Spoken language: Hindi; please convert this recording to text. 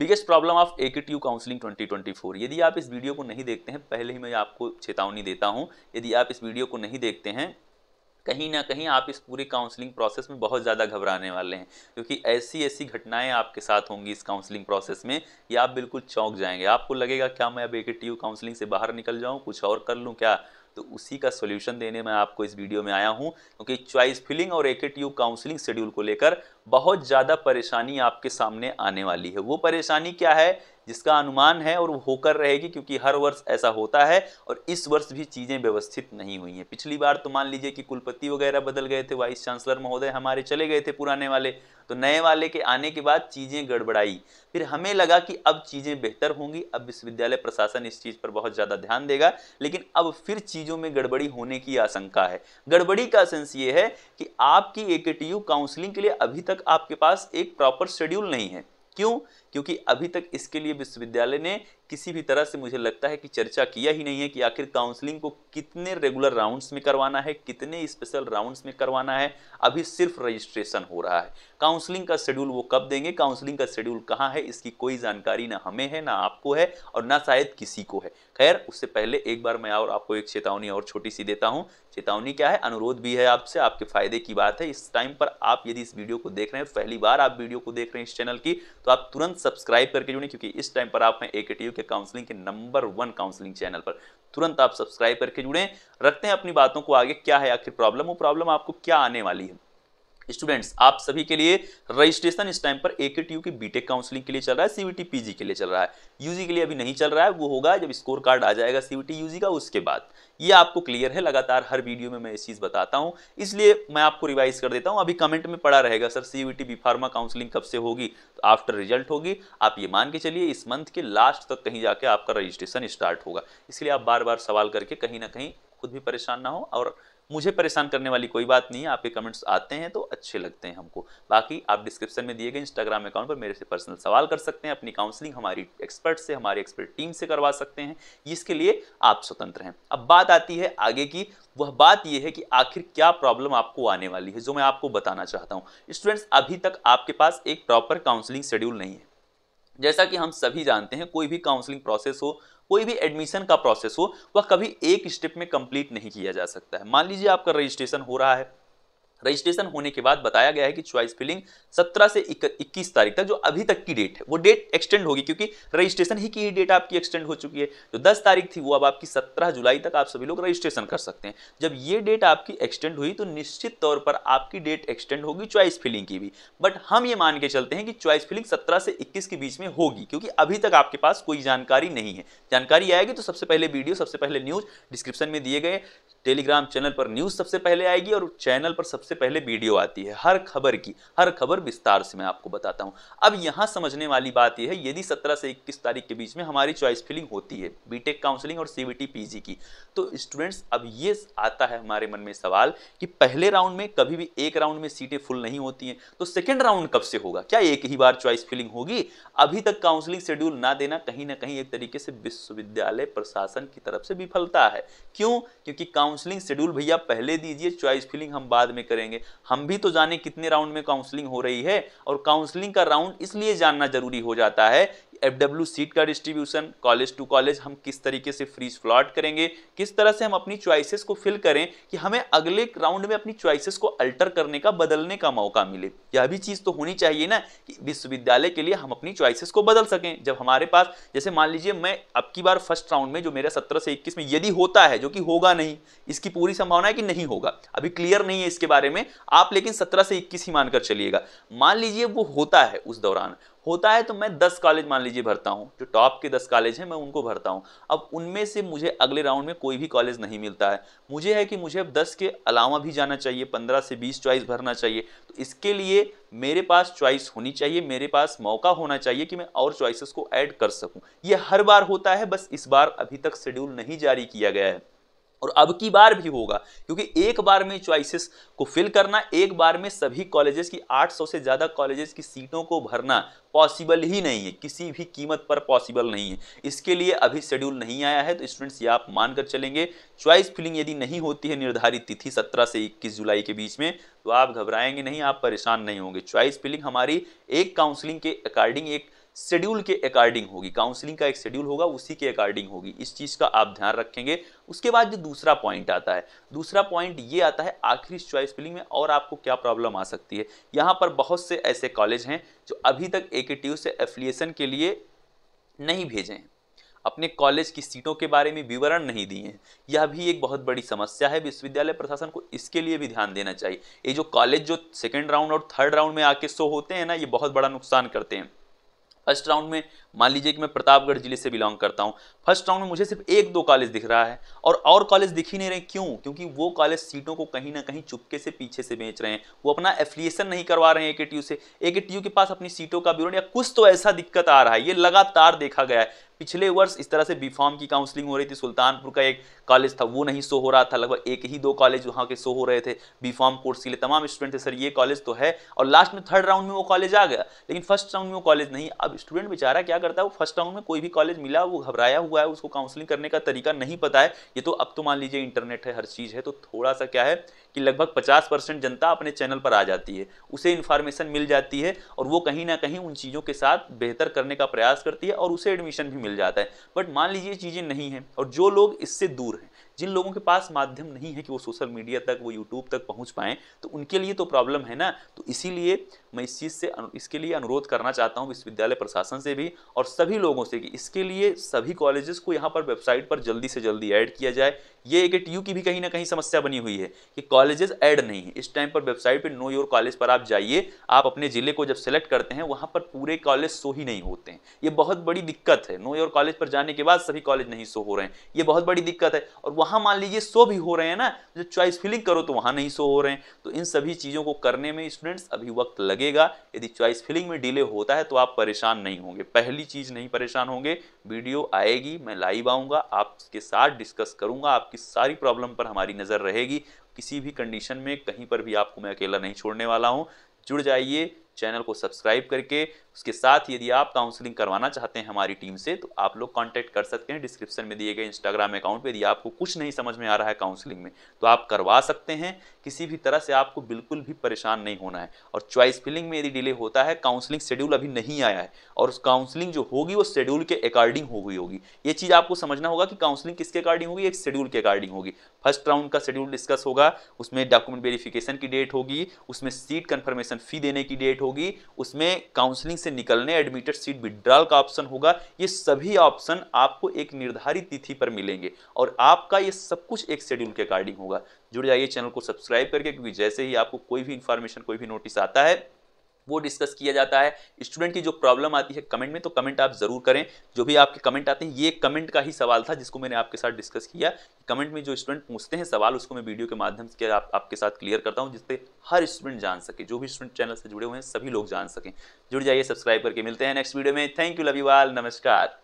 बिगेस्ट प्रॉब्लम ऑफ ए के काउंसलिंग 2024 यदि आप इस वीडियो को नहीं देखते हैं पहले ही मैं आपको चेतावनी देता हूं यदि आप इस वीडियो को नहीं देखते हैं कहीं ना कहीं आप इस पूरे काउंसलिंग प्रोसेस में बहुत ज़्यादा घबराने वाले हैं क्योंकि ऐसी ऐसी घटनाएं आपके साथ होंगी इस काउंसलिंग प्रोसेस में कि आप बिल्कुल चौंक जाएंगे आपको लगेगा क्या मैं अब एक काउंसलिंग से बाहर निकल जाऊं कुछ और कर लूं क्या तो उसी का सोल्यूशन देने मैं आपको इस वीडियो में आया हूँ क्योंकि चॉइस फिलिंग और एक काउंसलिंग शेड्यूल को लेकर बहुत ज़्यादा परेशानी आपके सामने आने वाली है वो परेशानी क्या है जिसका अनुमान है और वो होकर रहेगी क्योंकि हर वर्ष ऐसा होता है और इस वर्ष भी चीज़ें व्यवस्थित नहीं हुई हैं पिछली बार तो मान लीजिए कि कुलपति वगैरह बदल गए थे वाइस चांसलर महोदय हमारे चले गए थे पुराने वाले तो नए वाले के आने के बाद चीज़ें गड़बड़ाई फिर हमें लगा कि अब चीज़ें बेहतर होंगी अब विश्वविद्यालय प्रशासन इस चीज़ पर बहुत ज़्यादा ध्यान देगा लेकिन अब फिर चीज़ों में गड़बड़ी होने की आशंका है गड़बड़ी का सेंस ये है कि आपकी ए काउंसलिंग के लिए अभी तक तक आपके पास एक प्रॉपर शेड्यूल नहीं है क्यों क्योंकि अभी तक इसके लिए विश्वविद्यालय ने किसी भी तरह से मुझे लगता है कि चर्चा किया ही नहीं है कि आखिर काउंसलिंग को कितने रेगुलर राउंड्स में करवाना है कितने स्पेशल राउंड्स में करवाना है अभी सिर्फ रजिस्ट्रेशन हो रहा है काउंसलिंग का शेड्यूल वो कब देंगे काउंसलिंग का शेड्यूल कहाँ है इसकी कोई जानकारी ना हमें है ना आपको है और ना शायद किसी को है खैर उससे पहले एक बार मैं और आपको एक चेतावनी और छोटी सी देता हूँ चेतावनी क्या है अनुरोध भी है आपसे आपके फायदे की बात है इस टाइम पर आप यदि इस वीडियो को देख रहे हैं पहली बार आप वीडियो को देख रहे हैं इस चैनल की तो आप तुरंत सब्सक्राइब करके जुड़ें क्योंकि इस टाइम पर आप हैं ए के काउंसलिंग के नंबर वन काउंसलिंग चैनल पर तुरंत आप सब्सक्राइब करके जुड़ें रखते हैं अपनी बातों को आगे क्या है आखिर प्रॉब्लम वो प्रॉब्लम आपको क्या आने वाली है स्टूडेंट्स आप सभी के लिए रजिस्ट्रेशन इस टाइम पर एके टी यू की बीटेक काउंसलिंग के लिए चल रहा है सीवीटी पीजी के लिए चल रहा है यूजी के लिए अभी नहीं चल रहा है वो होगा जब स्कोर कार्ड आ जाएगा सीवीटी यूजी का उसके बाद ये आपको क्लियर है लगातार हर वीडियो में मैं ये चीज़ बताता हूँ इसलिए मैं आपको रिवाइज कर देता हूँ अभी कमेंट में पड़ा रहेगा sir C V B pharma counselling कब से होगी तो आफ्टर रिजल्ट होगी आप ये मान के चलिए इस मंथ के लास्ट तक कहीं जाके आपका रजिस्ट्रेशन स्टार्ट होगा इसलिए आप बार बार सवाल करके कहीं ना कहीं खुद भी परेशान ना हो और मुझे परेशान करने वाली कोई बात नहीं है आपके कमेंट्स आते हैं तो अच्छे लगते हैं हमको बाकी आप डिस्क्रिप्शन में दिए गए इंस्टाग्राम अकाउंट पर मेरे से पर्सनल सवाल कर सकते हैं अपनी काउंसलिंग हमारी एक्सपर्ट से हमारी एक्सपर्ट टीम से करवा सकते हैं इसके लिए आप स्वतंत्र हैं अब बात आती है आगे की वह बात यह है कि आखिर क्या प्रॉब्लम आपको आने वाली है जो मैं आपको बताना चाहता हूँ स्टूडेंट्स अभी तक आपके पास एक प्रॉपर काउंसलिंग शेड्यूल नहीं है जैसा कि हम सभी जानते हैं कोई भी काउंसलिंग प्रोसेस हो कोई भी एडमिशन का प्रोसेस हो वह कभी एक स्टेप में कंप्लीट नहीं किया जा सकता है मान लीजिए आपका रजिस्ट्रेशन हो रहा है रजिस्ट्रेशन होने के बाद बताया गया है कि च्वाइस फिलिंग 17 से 21 तारीख तक जो अभी तक की डेट है वो डेट एक्सटेंड होगी क्योंकि रजिस्ट्रेशन ही की डेट आपकी एक्सटेंड हो चुकी है जो 10 तारीख थी वो अब आपकी 17 जुलाई तक आप सभी लोग रजिस्ट्रेशन कर सकते हैं जब ये डेट आपकी एक्सटेंड हुई तो निश्चित तौर पर आपकी डेट एक्सटेंड होगी च्वाइस फिलिंग की भी बट हम ये मान के चलते हैं कि च्वाइस फिलिंग सत्रह से इक्कीस के बीच में होगी क्योंकि अभी तक आपके पास कोई जानकारी नहीं है जानकारी आएगी तो सबसे पहले वीडियो सबसे पहले न्यूज डिस्क्रिप्शन में दिए गए टेलीग्राम चैनल पर न्यूज़ सबसे पहले आएगी और चैनल पर सबसे पहले वीडियो आती है हर खबर की हर खबर विस्तार से मैं आपको बताता हूं अब यहाँ समझने वाली बात यह है यदि 17 से 21 तारीख के बीच में हमारी चॉइस फिलिंग होती है बीटेक काउंसलिंग और सीबीटी पीजी की तो स्टूडेंट्स अब ये आता है हमारे मन में सवाल कि पहले राउंड में कभी भी एक राउंड में सीटें फुल नहीं होती हैं तो सेकेंड राउंड कब से होगा क्या एक ही बार चॉइस फिलिंग होगी अभी तक काउंसलिंग शेड्यूल ना देना कहीं ना कहीं एक तरीके से विश्वविद्यालय प्रशासन की तरफ से विफलता है क्यों क्योंकि काउंसलिंग शेड्यूल भैया पहले दीजिए चॉइस फिलिंग हम बाद में करेंगे हम भी तो जाने कितने राउंड में काउंसलिंग हो रही है और काउंसलिंग का राउंड इसलिए जानना जरूरी हो जाता है एफ डब्ल्यू सीट का डिस्ट्रीब्यूशन कॉलेज टू कॉलेज हम किस तरीके से फ्रीज फ्लॉट करेंगे किस तरह से हम अपनी च्वाइसेस को फिल करें कि हमें अगले राउंड में अपनी च्वाइसेस को अल्टर करने का बदलने का मौका मिले यह भी चीज़ तो होनी चाहिए ना कि विश्वविद्यालय के लिए हम अपनी च्वाइसेस को बदल सकें जब हमारे पास जैसे मान लीजिए मैं अब की बार फर्स्ट राउंड में जो मेरा सत्रह से इक्कीस में यदि होता है जो कि होगा नहीं इसकी पूरी संभावना है कि नहीं होगा अभी क्लियर नहीं है इसके बारे में आप लेकिन सत्रह से इक्कीस ही मानकर चलिएगा मान लीजिए वो होता है उस दौरान होता है तो मैं दस कॉलेज मान लीजिए भरता हूँ जो टॉप के दस कॉलेज हैं मैं उनको भरता हूँ अब उनमें से मुझे अगले राउंड में कोई भी कॉलेज नहीं मिलता है मुझे है कि मुझे अब दस के अलावा भी जाना चाहिए पंद्रह से बीस चॉइस भरना चाहिए तो इसके लिए मेरे पास चॉइस होनी चाहिए मेरे पास मौका होना चाहिए कि मैं और चॉइसिस को ऐड कर सकूँ ये हर बार होता है बस इस बार अभी तक शेड्यूल नहीं जारी किया गया है और अब की बार भी होगा क्योंकि एक बार में चॉइसेस को फिल करना एक बार में सभी कॉलेजेस की 800 से ज़्यादा कॉलेजेस की सीटों को भरना पॉसिबल ही नहीं है किसी भी कीमत पर पॉसिबल नहीं है इसके लिए अभी शेड्यूल नहीं आया है तो स्टूडेंट्स ये आप मानकर चलेंगे चॉइस फिलिंग यदि नहीं होती है निर्धारित तिथि सत्रह से इक्कीस जुलाई के बीच में तो आप घबराएंगे नहीं आप परेशान नहीं होंगे चॉइस फिलिंग हमारी एक काउंसिलिंग के अकॉर्डिंग एक शेड्यूल के अकॉर्डिंग होगी काउंसलिंग का एक शेड्यूल होगा उसी के अकॉर्डिंग होगी इस चीज़ का आप ध्यान रखेंगे उसके बाद जो दूसरा पॉइंट आता है दूसरा पॉइंट ये आता है आखिरी चॉइस फिलिंग में और आपको क्या प्रॉब्लम आ सकती है यहाँ पर बहुत से ऐसे कॉलेज हैं जो अभी तक ए से एफिलिएशन के लिए नहीं भेजे हैं अपने कॉलेज की सीटों के बारे में विवरण नहीं दिए हैं यह भी एक बहुत बड़ी समस्या है विश्वविद्यालय प्रशासन को इसके लिए भी ध्यान देना चाहिए ये जो कॉलेज जो सेकेंड राउंड और थर्ड राउंड में आके शो होते हैं ना ये बहुत बड़ा नुकसान करते हैं फर्स्ट राउंड में मान लीजिए कि मैं प्रतापगढ़ जिले से बिलोंग करता हूँ फर्स्ट राउंड में मुझे सिर्फ एक दो कॉलेज दिख रहा है और और कॉलेज दिख ही नहीं रहे क्यों क्योंकि वो कॉलेज सीटों को कहीं ना कहीं चुपके से पीछे से बेच रहे हैं वो अपना एफिलिएशन नहीं करवा रहे हैं ए से ए के पास अपनी सीटों का ब्यूरो या कुछ तो ऐसा दिक्कत आ रहा है ये लगातार देखा गया है पिछले वर्ष इस तरह से बी फॉर्म की काउंसलिंग हो रही थी सुल्तानपुर का एक कॉलेज था वो नहीं शो हो रहा था लगभग एक ही दो कॉलेज वहाँ के शो हो रहे थे बी फॉर्म कोर्स के लिए तमाम स्टूडेंट थे सर ये कॉलेज तो है और लास्ट में थर्ड राउंड में वो कॉलेज आ गया लेकिन फर्स्ट राउंड में वो कॉलेज नहीं अब स्टूडेंट बेचारा क्या करता है वो फर्स्ट राउंड में कोई भी कॉलेज मिला वो घबराया हुआ है उसको काउंसलिंग करने का तरीका नहीं पता है ये तो अब तो मान लीजिए इंटरनेट है हर चीज़ है तो थोड़ा सा क्या है कि लगभग 50 परसेंट जनता अपने चैनल पर आ जाती है उसे इन्फॉर्मेशन मिल जाती है और वो कहीं ना कहीं उन चीज़ों के साथ बेहतर करने का प्रयास करती है और उसे एडमिशन भी मिल जाता है बट मान लीजिए चीज़ें नहीं हैं और जो लोग इससे दूर हैं जिन लोगों के पास माध्यम नहीं है कि वो सोशल मीडिया तक वो यूट्यूब तक पहुंच पाएँ तो उनके लिए तो प्रॉब्लम है ना तो इसीलिए मैं इस चीज़ से इसके लिए अनुरोध करना चाहता हूँ विश्वविद्यालय प्रशासन से भी और सभी लोगों से कि इसके लिए सभी कॉलेजेस को यहाँ पर वेबसाइट पर जल्दी से जल्दी ऐड किया जाए ये एक टी की भी कहीं ना कहीं समस्या बनी हुई है कि कॉलेजेस ऐड नहीं है इस टाइम पर वेबसाइट पर नो योर कॉलेज पर आप जाइए आप अपने ज़िले को जब सेलेक्ट करते हैं वहाँ पर पूरे कॉलेज शो ही नहीं होते हैं ये बहुत बड़ी दिक्कत है नो योर कॉलेज पर जाने के बाद सभी कॉलेज नहीं शो हो रहे हैं ये बहुत बड़ी दिक्कत है और वहाँ वहां मान लीजिए शो भी हो रहे हैं ना जो चॉइस फिलिंग करो तो वहां नहीं शो हो रहे हैं तो इन सभी चीज़ों को करने में स्टूडेंट्स अभी वक्त लगेगा यदि चॉइस फिलिंग में डिले होता है तो आप परेशान नहीं होंगे पहली चीज़ नहीं परेशान होंगे वीडियो आएगी मैं लाइव आऊंगा आपके साथ डिस्कस करूंगा आपकी सारी प्रॉब्लम पर हमारी नज़र रहेगी किसी भी कंडीशन में कहीं पर भी आपको मैं अकेला नहीं छोड़ने वाला हूँ जुड़ जाइए चैनल को सब्सक्राइब करके उसके साथ यदि आप काउंसलिंग करवाना चाहते हैं हमारी टीम से तो आप लोग कांटेक्ट कर सकते हैं डिस्क्रिप्शन में दिए गए इंस्टाग्राम अकाउंट पर यदि आपको कुछ नहीं समझ में आ रहा है काउंसलिंग में तो आप करवा सकते हैं किसी भी तरह से आपको बिल्कुल भी परेशान नहीं होना है और चॉइस फिलिंग में यदि डिले होता है काउंसलिंग शेड्यूल अभी नहीं आया है और उस काउंसलिंग जो होगी वो शेड्यूल के अकॉर्डिंग हो गई होगी ये चीज़ आपको समझना होगा कि काउंसलिंग किसके अकॉर्डिंग होगी एक शेड्यूल के अकॉर्डिंग होगी फर्स्ट राउंड का शेड्यूल डिस्कस होगा उसमें डॉक्यूमेंट वेरिफिकेशन की डेट होगी उसमें सीट कन्फर्मेशन फ़ी देने की डेट होगी उसमें काउंसलिंग से से निकलने एडमिटेड सीट विड्रॉल का ऑप्शन होगा ये सभी ऑप्शन आपको एक निर्धारित तिथि पर मिलेंगे और आपका ये सब कुछ एक शेड्यूल के अकॉर्डिंग होगा जुड़ जाइए चैनल को सब्सक्राइब करके क्योंकि जैसे ही आपको कोई भी इंफॉर्मेशन कोई भी नोटिस आता है वो डिस्कस किया जाता है स्टूडेंट की जो प्रॉब्लम आती है कमेंट में तो कमेंट आप ज़रूर करें जो भी आपके कमेंट आते हैं ये कमेंट का ही सवाल था जिसको मैंने आपके साथ डिस्कस किया कमेंट में जो स्टूडेंट पूछते हैं सवाल उसको मैं वीडियो के माध्यम से आप, आपके साथ क्लियर करता हूँ जिससे हर स्टूडेंट जान सके जो भी स्टूडेंट चैनल से जुड़े हुए हैं सभी लोग जान सकें जुड़ जाइए सब्सक्राइब करके मिलते हैं नेक्स्ट वीडियो में थैंक यू लवीवाल नमस्कार